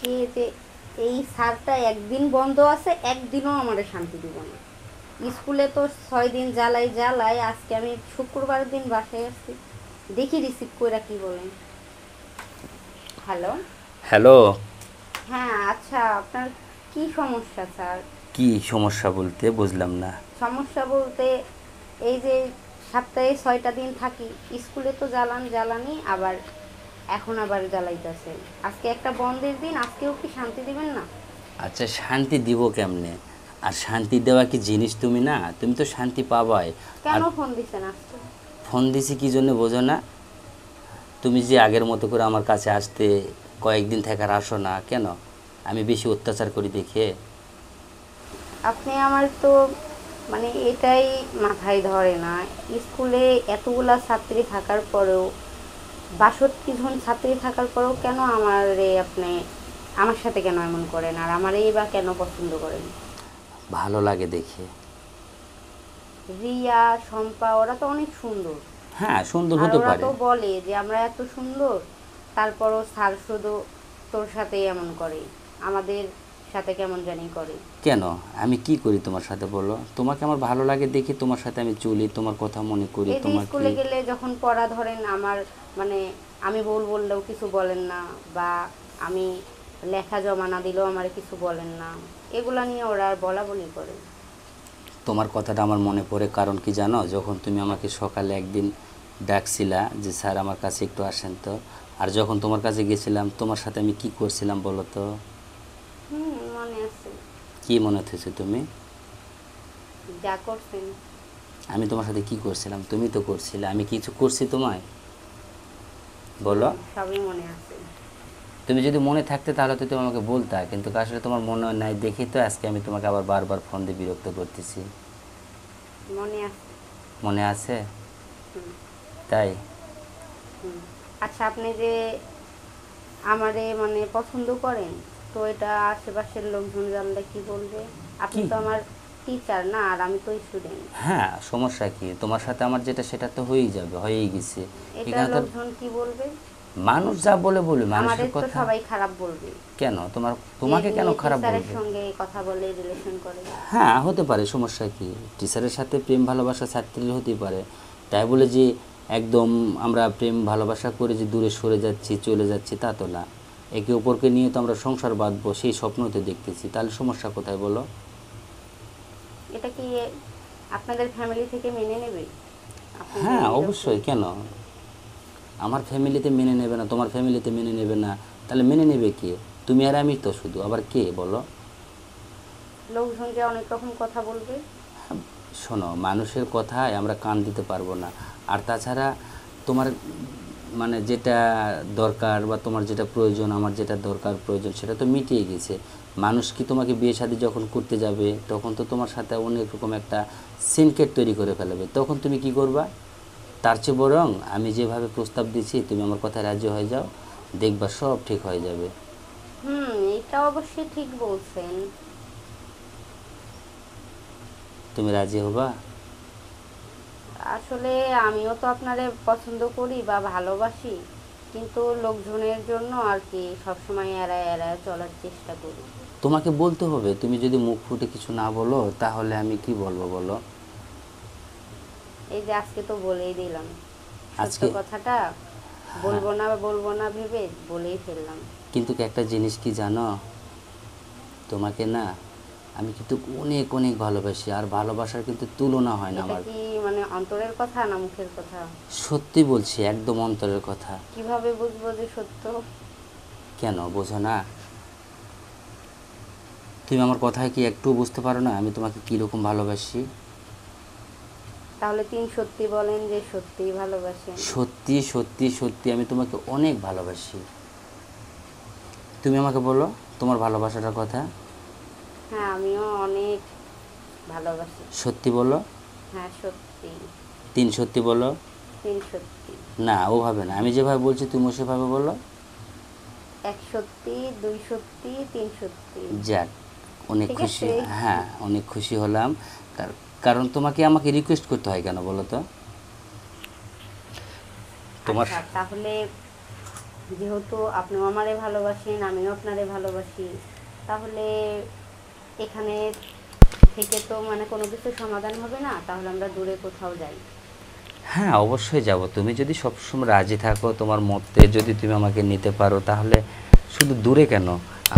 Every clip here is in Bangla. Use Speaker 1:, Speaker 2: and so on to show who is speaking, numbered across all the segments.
Speaker 1: খেয়েছে এই সারটা একদিন বন্ধ আছে একদিনও আমার শান্তি দিব না স্কুলে তো ছয় দিন জ্বালাই জ্বালাই আজকে আমি শুক্রবার দিন বাসায় আসছি দেখি রিসিভ করে কি বলেন হ্যালো হ্যালো হ্যাঁ আচ্ছা আপনার কি সমস্যা স্যার
Speaker 2: কি সমস্যা বলতে বুঝলাম না
Speaker 1: সমস্যা বলতে এই যে সপ্তাহে ছয়টা দিন থাকি স্কুলে তো জ্বালান জ্বালানি আবার এখন আবার জ্বালাইতেছে আজকে একটা বন্ধের দিন আজকেও কি শান্তি দিবেন না
Speaker 2: আচ্ছা শান্তি দিব কেমনে আর শান্তি দেওয়া কি জিনিস তুমি না তুমি তো শান্তি পাবাই কেন
Speaker 1: ফোন দিছেন আজকে
Speaker 2: ফোন দিছি কি জন্য বোঝো না তুমি যে আগের মতো করে আমার কাছে আসতে কয়েকদিন থাকার আসো না কেন আমি বেশি অত্যাচার করি দেখে
Speaker 1: আপনি আমার তো মানে এটাই মাথায় ধরে না স্কুলে এতগুলা ছাত্রী থাকার পরেও বাষট্টি জন ছাত্রী থাকার পরেও কেন আমার আপনি আমার সাথে কেন এমন করেন আর আমার এই বা কেন পছন্দ করেন
Speaker 2: ভালো লাগে দেখে
Speaker 1: রিয়া শম্পা ওরা তো অনেক সুন্দর
Speaker 2: হ্যাঁ সুন্দর হতে পারে ওরা তো
Speaker 1: বলে যে আমরা এত সুন্দর তারপরও স্যার শুধু তোর সাথে এমন করে আমাদের সাথে কেমন জানি করে
Speaker 2: কেন আমি কি করি তোমার সাথে বলো তোমাকে আমার ভালো লাগে দেখি তোমার সাথে আমি চলি তোমার কথা মনে করি তোমার স্কুলে
Speaker 1: গেলে যখন পড়া ধরেন আমার মানে আমি বল বললেও কিছু বলেন না বা আমি লেখা জমা না দিলেও আমার কিছু বলেন না এগুলা নিয়ে ওরা আর বলা বলি করে
Speaker 2: তোমার কথাটা আমার মনে পড়ে কারণ কি জানো যখন তুমি আমাকে সকালে একদিন ডাকছিলা যে স্যার আমার কাছে একটু আসেন তো আর যখন তোমার কাছে গেছিলাম তোমার সাথে আমি কি করছিলাম বলো তো কি মনে তুমি আমি তোমার সাথে কি করছিলাম তুমি তো করছিলে আমি কিছু করছি তোমায় বলো তুমি যদি মনে থাকতে তাহলে তো তুমি আমাকে বলতা কিন্তু আসলে তোমার মনে নাই দেখি তো আজকে আমি তোমাকে আবার বারবার ফোন দিয়ে বিরক্ত করতেছি মনে আছে মনে আছে তাই
Speaker 1: আচ্ছা আপনি যে আমারে মানে পছন্দ করেন তো এটা আশেপাশের লোকজন জানলে কি বলবে আপনি তো আমার টিচার না আর আমি তো স্টুডেন্ট
Speaker 2: হ্যাঁ সমস্যা কি তোমার সাথে আমার যেটা সেটা তো হয়েই যাবে হয়েই গেছে এটা লোকজন কি বলবে মানুষ যা বলে বলে মানুষের কথা সবাই খারাপ বলবে কেন তোমার তোমাকে কেন খারাপ বলবে
Speaker 1: সঙ্গে কথা বলে রিলেশন করে
Speaker 2: হ্যাঁ হতে পারে সমস্যা কি টিচারের সাথে প্রেম ভালোবাসা ছাত্রীর হতে পারে তাই বলে যে একদম আমরা প্রেম ভালোবাসা করে যে দূরে সরে যাচ্ছি চলে যাচ্ছি তা তো না একে অপরকে নিয়ে তো আমরা সংসার বাঁধবো সেই স্বপ্নতে দেখতেছি তাহলে সমস্যা কোথায় বলো
Speaker 1: এটা কি আপনাদের ফ্যামিলি থেকে মেনে নেবে
Speaker 2: হ্যাঁ অবশ্যই কেন আমার ফ্যামিলিতে মেনে নেবে না তোমার ফ্যামিলিতে মেনে নেবে না তাহলে মেনে নেবে কে তুমি আর আমি তো শুধু আবার কে বলো
Speaker 1: লোকজন যে অনেক রকম কথা বলবে
Speaker 2: শোনো মানুষের কথায় আমরা কান দিতে পারবো না আর তাছাড়া তোমার মানে যেটা দরকার বা তোমার যেটা প্রয়োজন আমার যেটা দরকার প্রয়োজন সেটা তো মিটিয়ে গেছে মানুষ কি তোমাকে বিয়ে শাদী যখন করতে যাবে তখন তো তোমার সাথে অনেক রকম একটা সিনকেট তৈরি করে ফেলবে তখন তুমি কি করবা তার চেয়ে বরং আমি যেভাবে প্রস্তাব দিছি তুমি আমার কথায় রাজি হয়ে যাও দেখবা সব ঠিক হয়ে যাবে
Speaker 1: হুম অবশ্যই ঠিক বলছেন
Speaker 2: তুমি রাজি হবা
Speaker 1: আসলে আমিও তো আপনারে পছন্দ করি বা ভালোবাসি কিন্তু লোকজনের জন্য আর কি সবসময় এড়ায় এড়ায় চলার চেষ্টা করি
Speaker 2: তোমাকে বলতে হবে তুমি যদি মুখ ফুটে কিছু না বলো তাহলে আমি কি বলবো বলো
Speaker 1: এই যে আজকে তো বলেই দিলাম আজকে কথাটা বলবো হ্যাঁ। না বলবো না ভেবে বলেই ফেললাম
Speaker 2: কিন্তু একটা জিনিস কি জানো তোমাকে না আমি কিন্তু অনেক অনেক ভালোবাসি আর ভালোবাসার কিন্তু তুলনা হয় না আমার
Speaker 1: কি মানে অন্তরের কথা না মুখের কথা
Speaker 2: সত্যি বলছি একদম অন্তরের কথা
Speaker 1: কিভাবে বুঝবো যে সত্য
Speaker 2: কেন বোঝো না তুমি আমার কথায় কি একটু বুঝতে পারো না আমি তোমাকে কি রকম ভালোবাসি
Speaker 1: তাহলে তিন সত্যি বলেন যে সত্যি ভালোবাসেন
Speaker 2: সত্যি সত্যি সত্যি আমি তোমাকে অনেক ভালোবাসি তুমি আমাকে বলো তোমার ভালোবাসাটার কথা
Speaker 1: হ্যাঁ আমিও অনেক ভালোবাসি সত্যি বলো হ্যাঁ সত্যি
Speaker 2: তিন সত্যি বলো
Speaker 1: তিন সত্যি
Speaker 2: না ওভাবে না আমি যেভাবে বলছি তুমি সেভাবে বলো
Speaker 1: এক সত্যি দুই সত্যি তিন সত্যি যাক
Speaker 2: অনেক খুশি হ্যাঁ অনেক খুশি হলাম কার- কারণ তোমাকে আমাকে রিকোয়েস্ট করতে হয় কেন বলো তো তোমার আচ্ছা,
Speaker 1: তাহলে যেহেতু আপনিও আমারে ভালোবাসেন আমিও আপনারে ভালোবাসি তাহলে এখানে থেকে তো মানে কোনো কিছু সমাধান হবে না তাহলে আমরা দূরে কোথাও যাই
Speaker 2: হ্যাঁ অবশ্যই যাব তুমি যদি সবসময় রাজি থাকো তোমার মতে যদি তুমি আমাকে নিতে পারো তাহলে শুধু দূরে কেন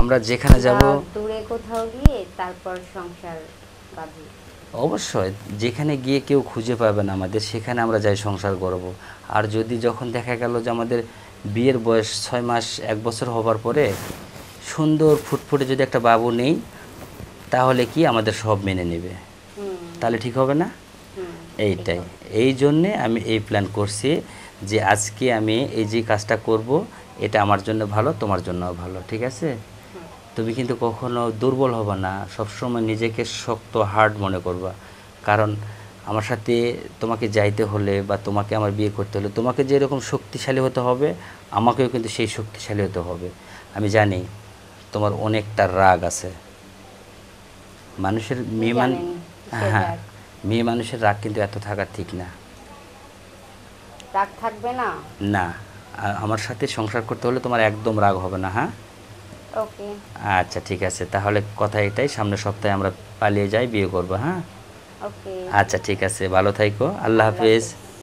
Speaker 2: আমরা যেখানে যাব
Speaker 1: দূরে কোথাও গিয়ে তারপর সংসার বাঁধি
Speaker 2: অবশ্যই যেখানে গিয়ে কেউ খুঁজে পাবে না আমাদের সেখানে আমরা যাই সংসার করব আর যদি যখন দেখা গেল যে আমাদের বিয়ের বয়স ছয় মাস এক বছর হবার পরে সুন্দর ফুটফুটে যদি একটা বাবু নেই তাহলে কি আমাদের সব মেনে নেবে তাহলে ঠিক হবে না এইটাই এই জন্যে আমি এই প্ল্যান করছি যে আজকে আমি এই যে কাজটা করব এটা আমার জন্য ভালো তোমার জন্য ভালো ঠিক আছে তুমি কিন্তু কখনো দুর্বল হবে না সবসময় নিজেকে শক্ত হার্ড মনে করবা কারণ আমার সাথে তোমাকে যাইতে হলে বা তোমাকে আমার বিয়ে করতে হলে তোমাকে যেরকম শক্তিশালী হতে হবে আমাকেও কিন্তু সেই শক্তিশালী হতে হবে আমি জানি তোমার অনেকটা রাগ আছে মানুষের মেয়ে মান হ্যাঁ, হ্যাঁ মেয়ে মানুষের রাগ কিন্তু এত থাকা ঠিক না
Speaker 1: রাগ থাকবে না
Speaker 2: না আমার সাথে সংসার করতে হলে তোমার একদম রাগ হবে না হ্যাঁ ওকে আচ্ছা ঠিক আছে তাহলে কথা এটাই সামনের সপ্তাহে আমরা পালিয়ে যাই বিয়ে করবো হ্যাঁ
Speaker 1: ওকে আচ্ছা
Speaker 2: ঠিক আছে ভালো থাইকো আল্লাহ হাফেজ